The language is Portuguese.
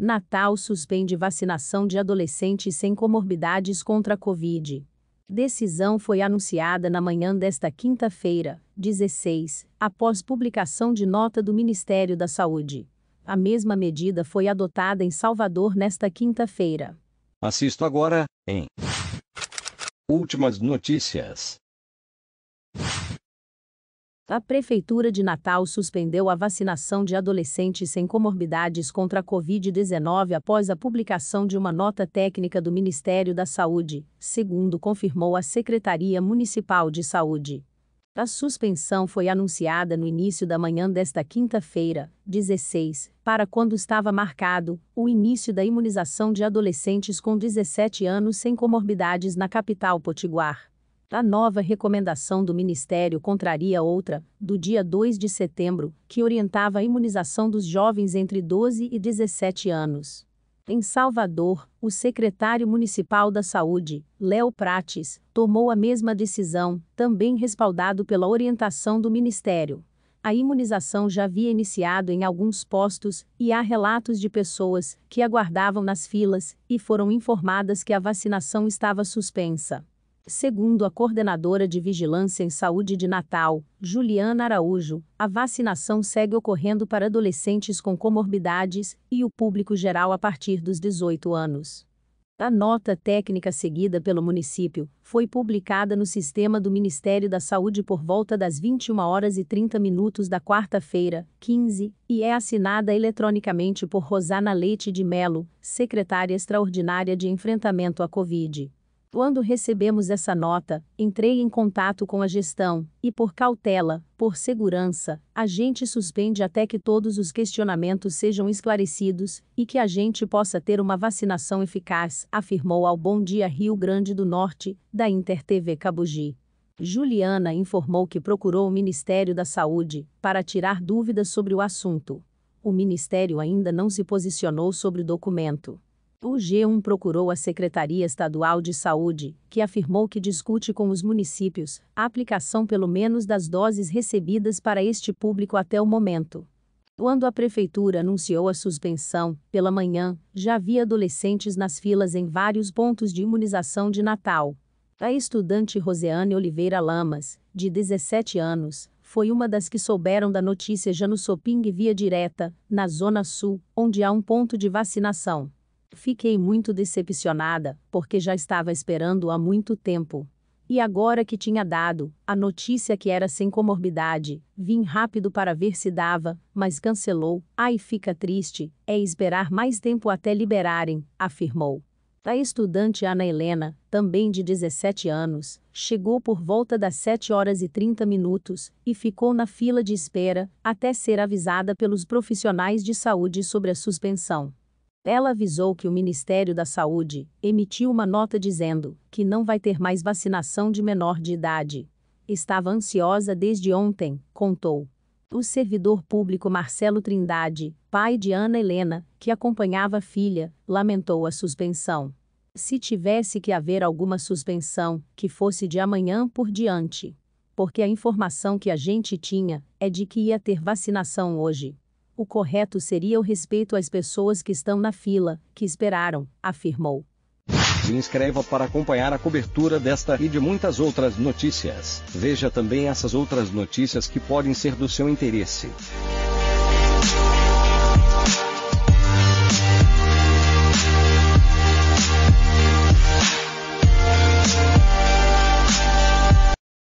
Natal suspende vacinação de adolescentes sem comorbidades contra a Covid. Decisão foi anunciada na manhã desta quinta-feira, 16, após publicação de nota do Ministério da Saúde. A mesma medida foi adotada em Salvador nesta quinta-feira. Assisto agora, em Últimas notícias. A Prefeitura de Natal suspendeu a vacinação de adolescentes sem comorbidades contra a Covid-19 após a publicação de uma nota técnica do Ministério da Saúde, segundo confirmou a Secretaria Municipal de Saúde. A suspensão foi anunciada no início da manhã desta quinta-feira, 16, para quando estava marcado o início da imunização de adolescentes com 17 anos sem comorbidades na capital potiguar. A nova recomendação do Ministério contraria outra, do dia 2 de setembro, que orientava a imunização dos jovens entre 12 e 17 anos. Em Salvador, o secretário municipal da Saúde, Léo Prates, tomou a mesma decisão, também respaldado pela orientação do Ministério. A imunização já havia iniciado em alguns postos e há relatos de pessoas que aguardavam nas filas e foram informadas que a vacinação estava suspensa. Segundo a coordenadora de Vigilância em Saúde de Natal, Juliana Araújo, a vacinação segue ocorrendo para adolescentes com comorbidades e o público geral a partir dos 18 anos. A nota técnica seguida pelo município foi publicada no sistema do Ministério da Saúde por volta das 21 horas e 30 minutos da quarta-feira, 15, e é assinada eletronicamente por Rosana Leite de Melo, secretária extraordinária de enfrentamento à Covid. Quando recebemos essa nota, entrei em contato com a gestão, e por cautela, por segurança, a gente suspende até que todos os questionamentos sejam esclarecidos e que a gente possa ter uma vacinação eficaz, afirmou ao Bom Dia Rio Grande do Norte, da InterTV Cabugi. Juliana informou que procurou o Ministério da Saúde para tirar dúvidas sobre o assunto. O Ministério ainda não se posicionou sobre o documento. O G1 procurou a Secretaria Estadual de Saúde, que afirmou que discute com os municípios a aplicação pelo menos das doses recebidas para este público até o momento. Quando a prefeitura anunciou a suspensão, pela manhã, já havia adolescentes nas filas em vários pontos de imunização de Natal. A estudante Roseane Oliveira Lamas, de 17 anos, foi uma das que souberam da notícia já no Soping via direta, na Zona Sul, onde há um ponto de vacinação. Fiquei muito decepcionada, porque já estava esperando há muito tempo. E agora que tinha dado a notícia que era sem comorbidade, vim rápido para ver se dava, mas cancelou. Ai, fica triste, é esperar mais tempo até liberarem, afirmou. A estudante Ana Helena, também de 17 anos, chegou por volta das 7 horas e 30 minutos e ficou na fila de espera até ser avisada pelos profissionais de saúde sobre a suspensão. Ela avisou que o Ministério da Saúde emitiu uma nota dizendo que não vai ter mais vacinação de menor de idade. Estava ansiosa desde ontem, contou. O servidor público Marcelo Trindade, pai de Ana Helena, que acompanhava a filha, lamentou a suspensão. Se tivesse que haver alguma suspensão, que fosse de amanhã por diante. Porque a informação que a gente tinha é de que ia ter vacinação hoje o correto seria o respeito às pessoas que estão na fila, que esperaram, afirmou. Se inscreva para acompanhar a cobertura desta e de muitas outras notícias. Veja também essas outras notícias que podem ser do seu interesse.